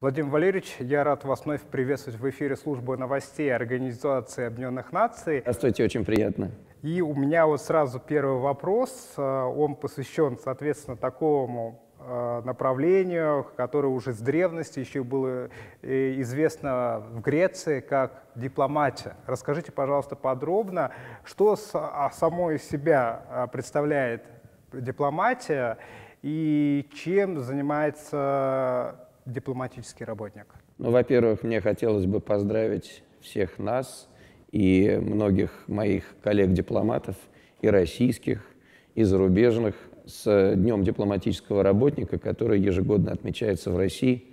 Владимир Валерьевич, я рад вас вновь приветствовать в эфире службы новостей Организации Объединенных Наций. Здравствуйте, очень приятно. И у меня вот сразу первый вопрос, э, он посвящен, соответственно, такому э, направлению, которое уже с древности еще было э, известно в Греции как дипломатия. Расскажите, пожалуйста, подробно, что а, само из себя представляет дипломатия и чем занимается дипломатический работник? Ну, во-первых, мне хотелось бы поздравить всех нас и многих моих коллег-дипломатов, и российских, и зарубежных, с Днем дипломатического работника, который ежегодно отмечается в России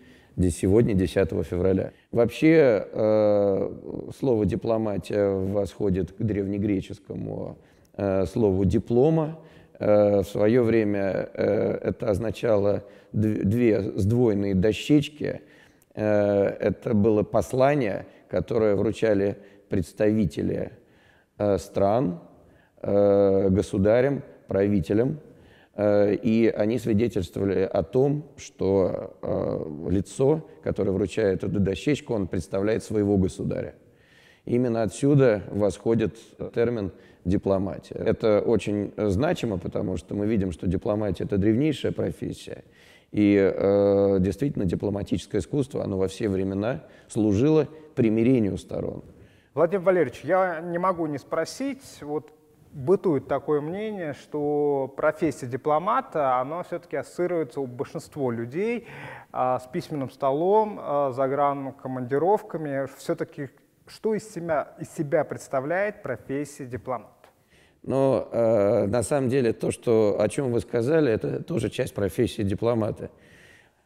сегодня, 10 февраля. Вообще, э, слово «дипломатия» восходит к древнегреческому э, слову «диплома», Э, в свое время э, это означало две сдвоенные дощечки. Э, это было послание, которое вручали представители стран, государям, правителям. И они свидетельствовали о том, что лицо, которое вручает эту дощечку, он представляет своего государя. Именно отсюда восходит термин дипломатия. Это очень значимо, потому что мы видим, что дипломатия – это древнейшая профессия. И э, действительно дипломатическое искусство, оно во все времена служило примирению сторон. Владимир Валерьевич, я не могу не спросить, вот бытует такое мнение, что профессия дипломата, она все-таки ассоциируется у большинства людей а, с письменным столом, а, за а, командировками, все-таки что из себя, из себя представляет профессия дипломат? Но э, на самом деле то, что, о чем вы сказали, это тоже часть профессии дипломата.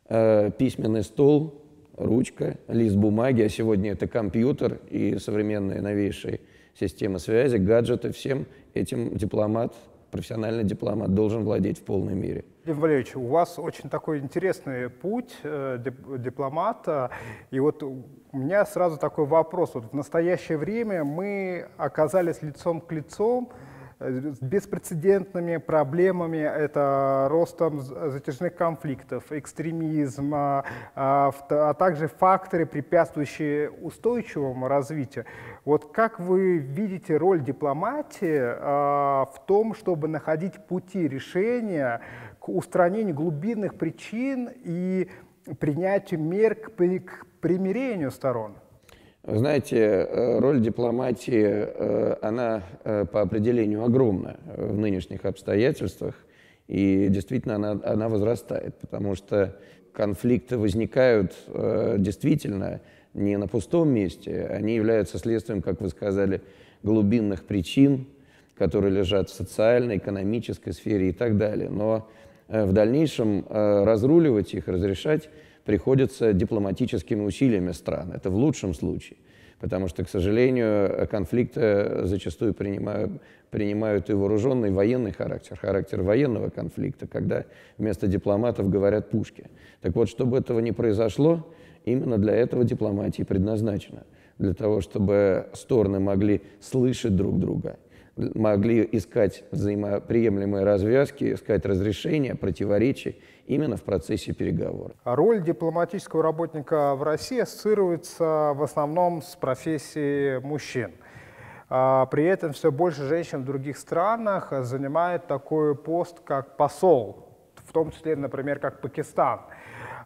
Э, письменный стол, ручка, лист бумаги, а сегодня это компьютер и современные новейшие системы связи, гаджеты, всем этим дипломат профессиональный дипломат должен владеть в полной мере. Лев Валерьевич, у вас очень такой интересный путь э, дипломата. И вот у меня сразу такой вопрос. Вот в настоящее время мы оказались лицом к лицу с беспрецедентными проблемами, это ростом затяжных конфликтов, экстремизма а, а также факторы, препятствующие устойчивому развитию. Вот как вы видите роль дипломатии а, в том, чтобы находить пути решения к устранению глубинных причин и принятию мер к примирению сторон? Знаете, э, роль дипломатии, э, она э, по определению огромна в нынешних обстоятельствах, и действительно она, она возрастает, потому что конфликты возникают действительно не на пустом месте, они являются следствием, как вы сказали, глубинных причин, которые лежат в социальной, экономической сфере и так далее. Но в дальнейшем разруливать их, разрешать приходится дипломатическими усилиями стран. Это в лучшем случае. Потому что, к сожалению, конфликты зачастую принимают, принимают и вооруженный и военный характер, характер военного конфликта, когда вместо дипломатов говорят пушки. Так вот, чтобы этого не произошло, именно для этого дипломатия предназначена. Для того, чтобы стороны могли слышать друг друга – могли искать взаимоприемлемые развязки, искать разрешения противоречий именно в процессе переговоров. А роль дипломатического работника в России ассоциируется в основном с профессией мужчин. А при этом все больше женщин в других странах занимает такой пост, как посол, в том числе, например, как Пакистан –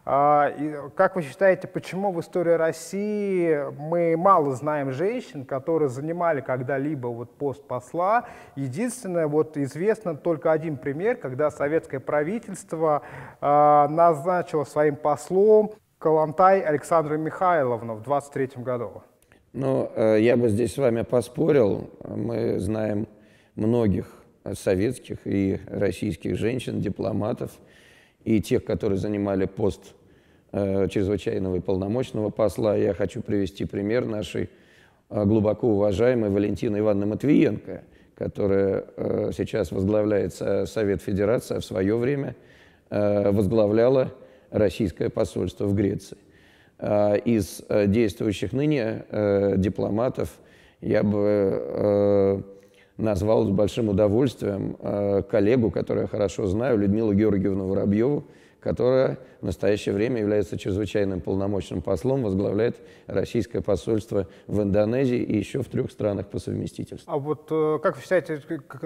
а, как вы считаете, почему в истории России мы мало знаем женщин, которые занимали когда-либо вот пост посла? Единственное, вот известно только один пример, когда советское правительство а, назначило своим послом Калантай Александру Михайловну в 23 году. Ну, э, я бы здесь с вами поспорил. Мы знаем многих советских и российских женщин, дипломатов, и тех, которые занимали пост э, чрезвычайного и полномочного посла, я хочу привести пример нашей э, глубоко уважаемой Валентины Ивановны Матвиенко, которая э, сейчас возглавляет Совет Федерации, а в свое время э, возглавляла российское посольство в Греции. Э, из э, действующих ныне э, дипломатов я бы э, назвал с большим удовольствием э, коллегу, которую я хорошо знаю, Людмилу Георгиевну Воробьеву, которая в настоящее время является чрезвычайным полномочным послом, возглавляет российское посольство в Индонезии и еще в трех странах по совместительству. А вот э, как вы считаете,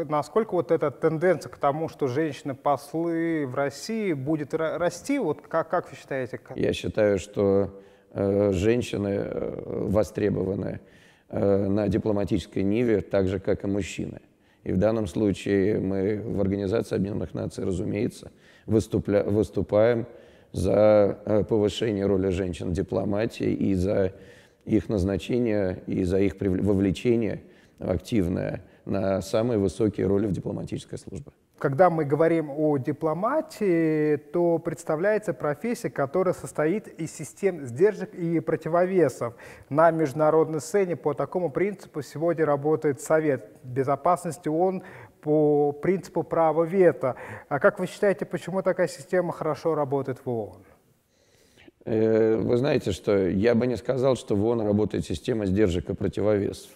насколько вот эта тенденция к тому, что женщины-послы в России будет расти, вот как, как вы считаете? Я считаю, что э, женщины э, востребованы Э, на дипломатической ниве, так же, как и мужчины. И в данном случае мы в Организации Объединенных Наций, разумеется, выступля, выступаем за э, повышение роли женщин в дипломатии и за их назначение и за их вовлечение активное на самые высокие роли в дипломатической службе. Когда мы говорим о дипломатии, то представляется профессия, которая состоит из систем сдержек и противовесов. На международной сцене по такому принципу сегодня работает Совет Безопасности ООН по принципу права вето. А как вы считаете, почему такая система хорошо работает в ООН? Э, вы знаете, что я бы не сказал, что в ООН работает система сдержек и противовесов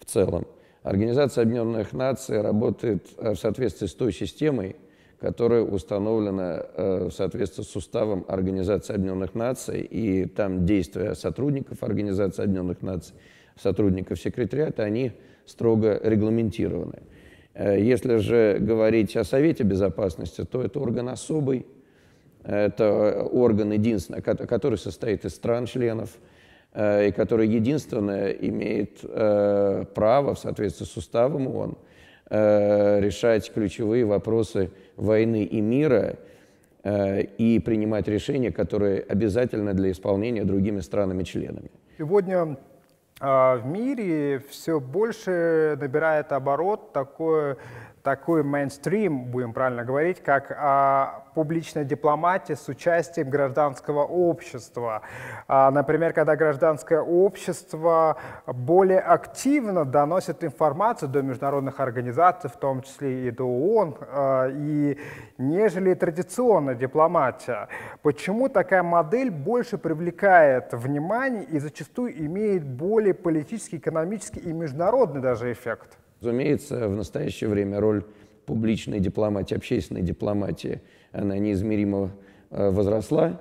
в целом. Организация Объединенных Наций работает э, в соответствии с той системой, которая установлена э, в соответствии с уставом Организации Объединенных Наций, и там действия сотрудников Организации Объединенных Наций, сотрудников секретариата, они строго регламентированы. Э, если же говорить о Совете Безопасности, то это орган особый, это орган единственный, который состоит из стран-членов, Э, и который единственное имеет э, право в соответствии с уставом ООН э, решать ключевые вопросы войны и мира и принимать решения, которые обязательны для исполнения другими странами-членами. Сегодня а, в мире все больше набирает оборот такое такой мейнстрим, будем правильно говорить, как а, публичной дипломатии с участием гражданского общества. А, например, когда гражданское общество более активно доносит информацию до международных организаций, в том числе и до ООН, а, и нежели традиционная дипломатия. Почему такая модель больше привлекает внимание и зачастую имеет более политический, экономический и международный даже эффект? Разумеется, в настоящее время роль публичной дипломатии, общественной дипломатии, она неизмеримо э, возросла,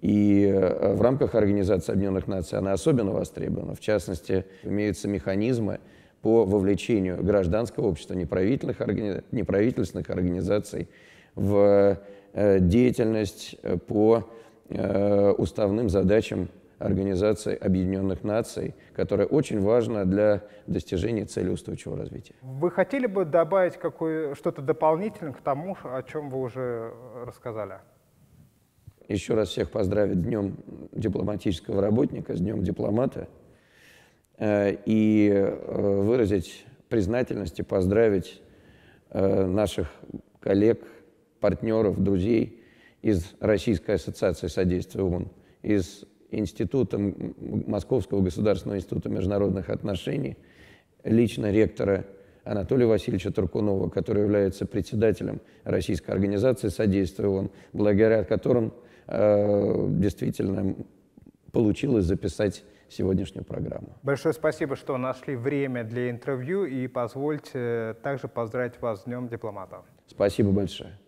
и э, в рамках Организации Объединенных Наций она особенно востребована. В частности, имеются механизмы по вовлечению гражданского общества, неправительных, органи... неправительственных организаций в э, деятельность по уставным задачам Организации Объединенных Наций, которая очень важна для достижения цели устойчивого развития. Вы хотели бы добавить что-то дополнительное к тому, о чем вы уже рассказали? Еще раз всех поздравить с Днем дипломатического работника, с Днем дипломата, э, и э, выразить признательность и поздравить э, наших коллег, партнеров, друзей из Российской ассоциации содействия ООН, из институтом Московского государственного института международных отношений, лично ректора Анатолия Васильевича Туркунова, который является председателем Российской организации содействия ООН, благодаря которым э, действительно получилось записать сегодняшнюю программу. Большое спасибо, что нашли время для интервью и позвольте э, также поздравить вас с Днем дипломата. Спасибо большое.